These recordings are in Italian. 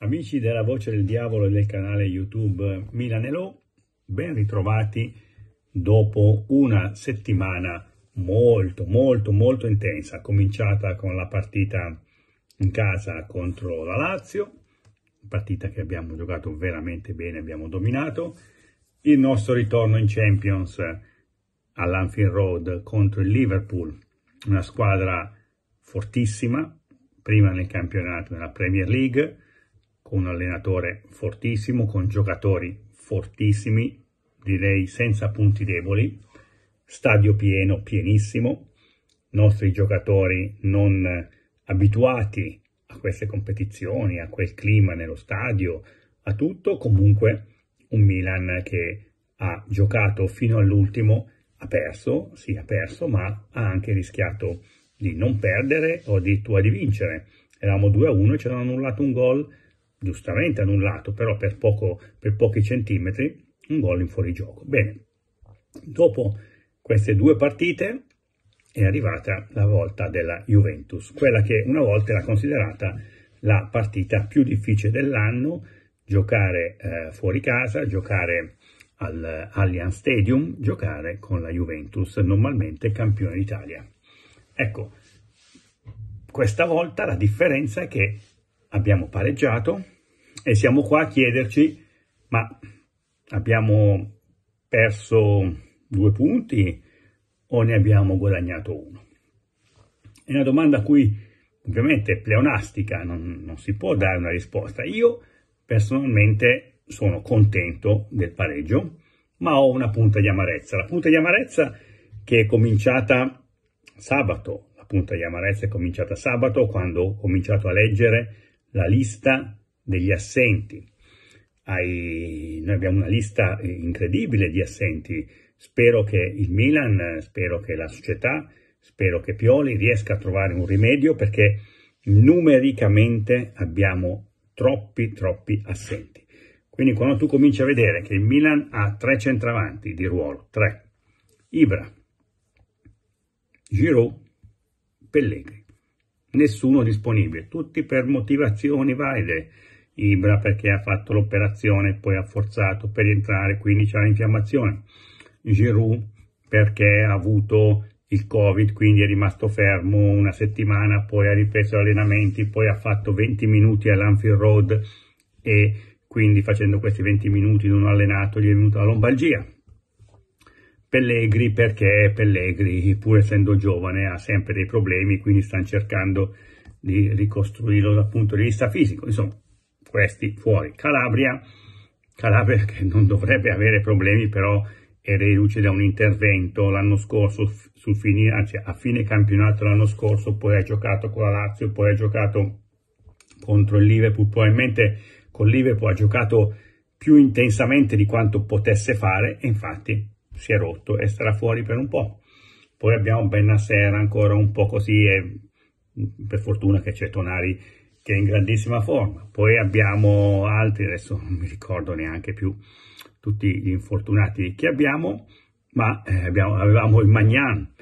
Amici della Voce del Diavolo e del canale YouTube Milanello, ben ritrovati dopo una settimana molto molto molto intensa, cominciata con la partita in casa contro la Lazio, partita che abbiamo giocato veramente bene, abbiamo dominato, il nostro ritorno in Champions all'Anfield Road contro il Liverpool, una squadra fortissima, prima nel campionato, nella Premier League, con un allenatore fortissimo, con giocatori fortissimi, direi senza punti deboli, stadio pieno, pienissimo, nostri giocatori non abituati a queste competizioni, a quel clima nello stadio, a tutto, comunque un Milan che ha giocato fino all'ultimo, ha perso, sì ha perso, ma ha anche rischiato di non perdere o addirittura di vincere. Eravamo 2-1 e ci hanno annullato un gol giustamente annullato, però per, poco, per pochi centimetri, un gol in fuorigioco. Bene, dopo queste due partite è arrivata la volta della Juventus, quella che una volta era considerata la partita più difficile dell'anno, giocare eh, fuori casa, giocare al Allianz Stadium, giocare con la Juventus, normalmente campione d'Italia. Ecco, questa volta la differenza è che abbiamo pareggiato e siamo qua a chiederci ma abbiamo perso due punti o ne abbiamo guadagnato uno? È una domanda a cui ovviamente pleonastica, non, non si può dare una risposta. Io personalmente sono contento del pareggio, ma ho una punta di amarezza. La punta di amarezza che è cominciata sabato, la punta di amarezza è cominciata sabato quando ho cominciato a leggere la lista degli assenti. Ai, noi abbiamo una lista eh, incredibile di assenti. Spero che il Milan, spero che la società, spero che Pioli riesca a trovare un rimedio perché numericamente abbiamo troppi, troppi assenti. Quindi quando tu cominci a vedere che il Milan ha tre centravanti di ruolo, tre, Ibra, Giroud, Pellegrini nessuno disponibile, tutti per motivazioni valide. Ibra perché ha fatto l'operazione e poi ha forzato per entrare, quindi c'è l'infiammazione. Giroud perché ha avuto il Covid, quindi è rimasto fermo una settimana, poi ha ripreso gli allenamenti, poi ha fatto 20 minuti all'Anfield Road e quindi facendo questi 20 minuti non allenato gli è venuta la lombalgia. Pellegri perché Pellegri, pur essendo giovane, ha sempre dei problemi, quindi stanno cercando di ricostruirlo dal punto di vista fisico. Insomma, questi fuori. Calabria, Calabria che non dovrebbe avere problemi, però è reduce da un intervento l'anno scorso, finire, cioè a fine campionato l'anno scorso, poi ha giocato con la Lazio, poi ha giocato contro il Liverpool, probabilmente con il Liverpool ha giocato più intensamente di quanto potesse fare e infatti si è rotto e sarà fuori per un po'. Poi abbiamo Benasser ancora un po' così e per fortuna che c'è Tonari che è in grandissima forma. Poi abbiamo altri, adesso non mi ricordo neanche più tutti gli infortunati che abbiamo, ma eh, abbiamo, avevamo il Magnan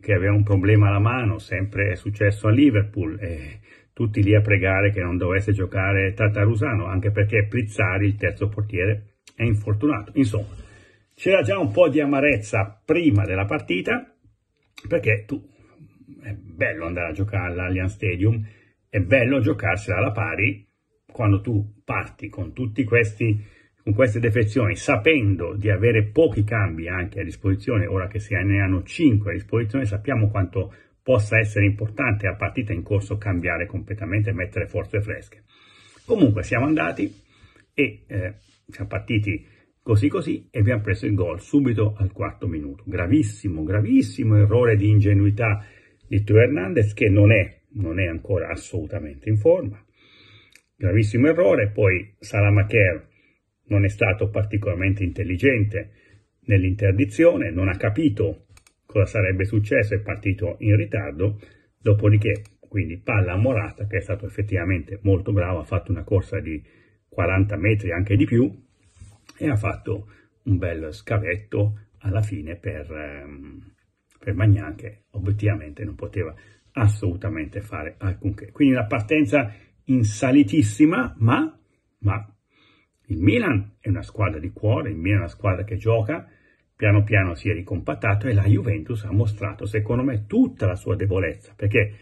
che aveva un problema alla mano, sempre è successo a Liverpool, e tutti lì a pregare che non dovesse giocare Tatarusano, anche perché Prizzari, il terzo portiere, è infortunato. Insomma, c'era già un po' di amarezza prima della partita, perché tu, è bello andare a giocare all'Allianz Stadium, è bello giocarsela alla pari quando tu parti con tutti questi con queste defezioni, sapendo di avere pochi cambi anche a disposizione, ora che se ne hanno 5 a disposizione, sappiamo quanto possa essere importante a partita in corso cambiare completamente e mettere forze fresche. Comunque siamo andati e eh, siamo partiti Così così e abbiamo preso il gol subito al quarto minuto. Gravissimo, gravissimo errore di ingenuità di Tio Hernandez che non è, non è ancora assolutamente in forma. Gravissimo errore, poi Salamaker non è stato particolarmente intelligente nell'interdizione, non ha capito cosa sarebbe successo, è partito in ritardo, dopodiché quindi palla a Morata che è stato effettivamente molto bravo, ha fatto una corsa di 40 metri anche di più, e ha fatto un bel scavetto alla fine per, ehm, per Magnan che obiettivamente non poteva assolutamente fare alcunché. Quindi la partenza insalitissima, ma, ma il Milan è una squadra di cuore, il Milan è una squadra che gioca, piano piano si è ricompattato e la Juventus ha mostrato, secondo me, tutta la sua debolezza, perché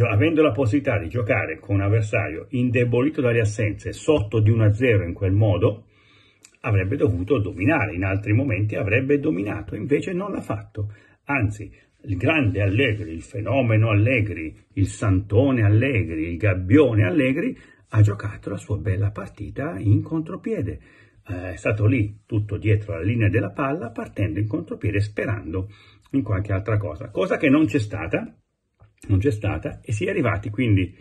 avendo la possibilità di giocare con un avversario indebolito dalle assenze, sotto di 1-0 in quel modo, avrebbe dovuto dominare, in altri momenti avrebbe dominato, invece non l'ha fatto. Anzi, il grande Allegri, il fenomeno Allegri, il santone Allegri, il gabbione Allegri, ha giocato la sua bella partita in contropiede. Eh, è stato lì, tutto dietro la linea della palla, partendo in contropiede, sperando in qualche altra cosa. Cosa che non c'è stata, non c'è stata, e si è arrivati quindi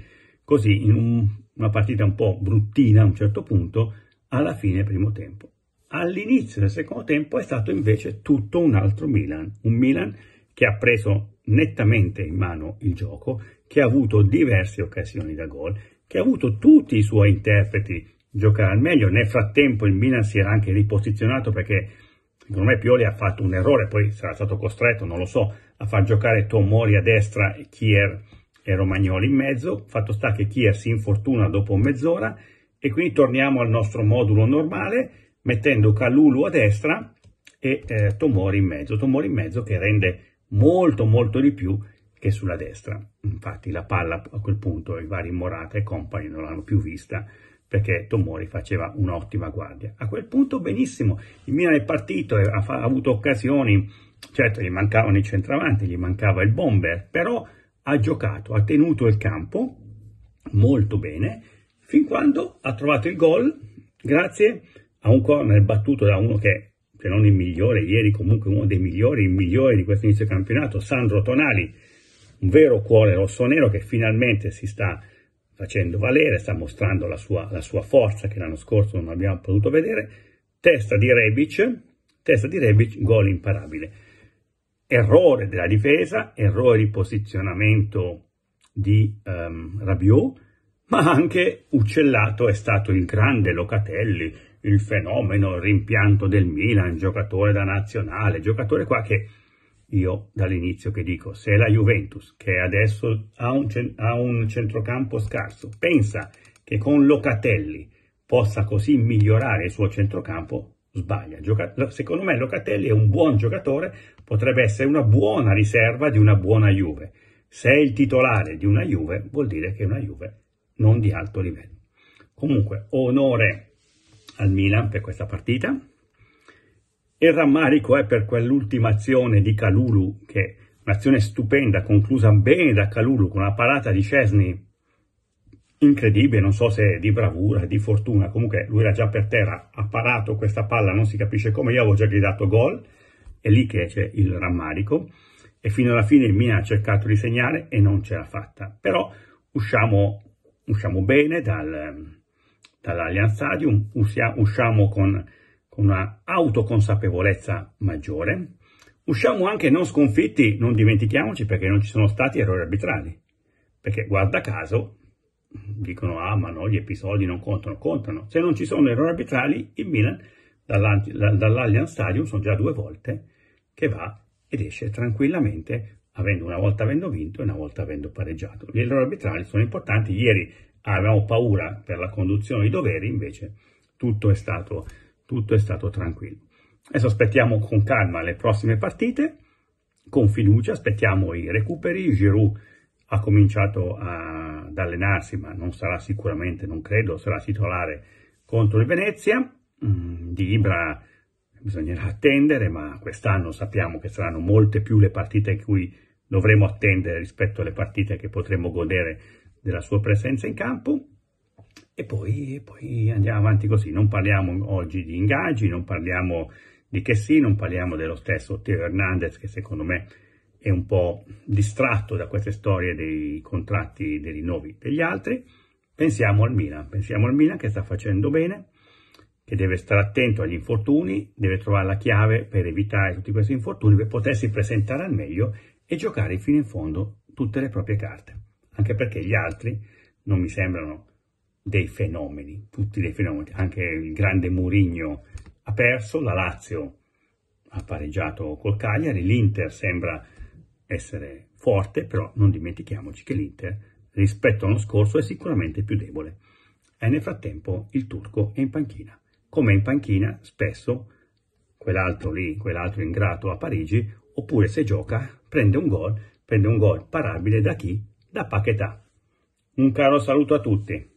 così in un, una partita un po' bruttina a un certo punto, alla fine primo tempo. All'inizio del secondo tempo è stato invece tutto un altro Milan, un Milan che ha preso nettamente in mano il gioco, che ha avuto diverse occasioni da gol, che ha avuto tutti i suoi interpreti giocare al meglio. Nel frattempo il Milan si era anche riposizionato perché secondo me Pioli ha fatto un errore, poi sarà stato costretto, non lo so, a far giocare Tomori a destra e Kier e Romagnoli in mezzo. Fatto sta che Kier si infortuna dopo mezz'ora e quindi torniamo al nostro modulo normale mettendo Kalulu a destra e eh, Tomori in mezzo, Tomori in mezzo che rende molto molto di più che sulla destra. Infatti la palla a quel punto i vari Morata e compagni non l'hanno più vista perché Tomori faceva un'ottima guardia. A quel punto benissimo, il Milan è partito, ha, ha avuto occasioni, certo gli mancavano i centravanti, gli mancava il bomber, però ha giocato, ha tenuto il campo molto bene, fin quando ha trovato il gol, grazie a a un corner battuto da uno che, se non il migliore, ieri comunque uno dei migliori, il migliore di questo inizio campionato, Sandro Tonali, un vero cuore rossonero che finalmente si sta facendo valere, sta mostrando la sua, la sua forza che l'anno scorso non abbiamo potuto vedere, testa di Rebic, testa di Rebic, gol imparabile. Errore della difesa, errore di posizionamento di um, Rabiot, ma anche uccellato è stato il grande Locatelli, il fenomeno, il rimpianto del Milan, giocatore da nazionale, giocatore qua che io dall'inizio che dico, se la Juventus, che adesso ha un, ha un centrocampo scarso, pensa che con Locatelli possa così migliorare il suo centrocampo, sbaglia. secondo me Locatelli è un buon giocatore, potrebbe essere una buona riserva di una buona Juve. Se è il titolare di una Juve, vuol dire che è una Juve non di alto livello. Comunque, onore al Milan per questa partita. Il rammarico è per quell'ultima azione di Calulu, che un'azione stupenda, conclusa bene da Calulu con una parata di Cesni incredibile, non so se di bravura, di fortuna, comunque lui era già per terra, ha parato questa palla, non si capisce come, io avevo già gridato gol, è lì che c'è il rammarico e fino alla fine il Milan ha cercato di segnare e non ce l'ha fatta, però usciamo, usciamo bene dal, dall'Allianz Stadium, usciamo con, con una autoconsapevolezza maggiore, usciamo anche non sconfitti, non dimentichiamoci perché non ci sono stati errori arbitrali, perché guarda caso dicono ah ma no gli episodi non contano, contano, se non ci sono errori arbitrali il Milan dall'Allianz Stadium sono già due volte che va ed esce tranquillamente avendo una volta avendo vinto e una volta avendo pareggiato. Gli errori arbitrali sono importanti, ieri Ah, avevamo paura per la conduzione dei doveri, invece tutto è stato, tutto è stato tranquillo. Adesso aspettiamo con calma le prossime partite, con fiducia, aspettiamo i recuperi, Giroud ha cominciato a, ad allenarsi, ma non sarà sicuramente, non credo, sarà titolare contro il Venezia, mm, di Ibra bisognerà attendere, ma quest'anno sappiamo che saranno molte più le partite in cui dovremo attendere rispetto alle partite che potremo godere della sua presenza in campo e poi, poi, andiamo avanti così. Non parliamo oggi di ingaggi, non parliamo di che sì, non parliamo dello stesso Teo Hernandez che secondo me è un po' distratto da queste storie dei contratti, dei rinnovi degli altri. Pensiamo al Milan, pensiamo al Milan che sta facendo bene, che deve stare attento agli infortuni, deve trovare la chiave per evitare tutti questi infortuni, per potersi presentare al meglio e giocare fino in fondo tutte le proprie carte anche perché gli altri non mi sembrano dei fenomeni, tutti dei fenomeni, anche il grande Murigno ha perso, la Lazio ha pareggiato col Cagliari, l'Inter sembra essere forte, però non dimentichiamoci che l'Inter rispetto all'anno scorso è sicuramente più debole. E nel frattempo il turco è in panchina. Come in panchina spesso quell'altro lì, quell'altro ingrato a Parigi, oppure se gioca prende un gol, prende un gol parabile da chi? da Paquetà. Un caro saluto a tutti.